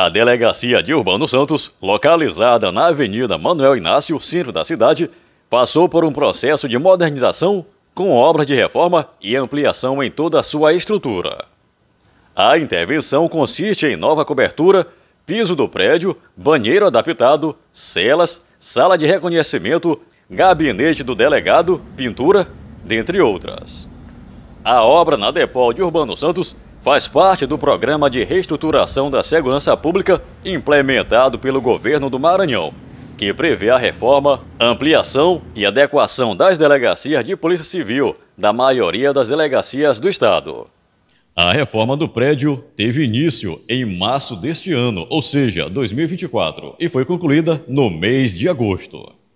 A delegacia de Urbano Santos, localizada na Avenida Manuel Inácio, centro da cidade, passou por um processo de modernização com obras de reforma e ampliação em toda a sua estrutura. A intervenção consiste em nova cobertura, piso do prédio, banheiro adaptado, celas, sala de reconhecimento, gabinete do delegado, pintura, dentre outras. A obra na Depol de Urbano Santos faz parte do Programa de Reestruturação da Segurança Pública implementado pelo governo do Maranhão, que prevê a reforma, ampliação e adequação das delegacias de Polícia Civil da maioria das delegacias do Estado. A reforma do prédio teve início em março deste ano, ou seja, 2024, e foi concluída no mês de agosto.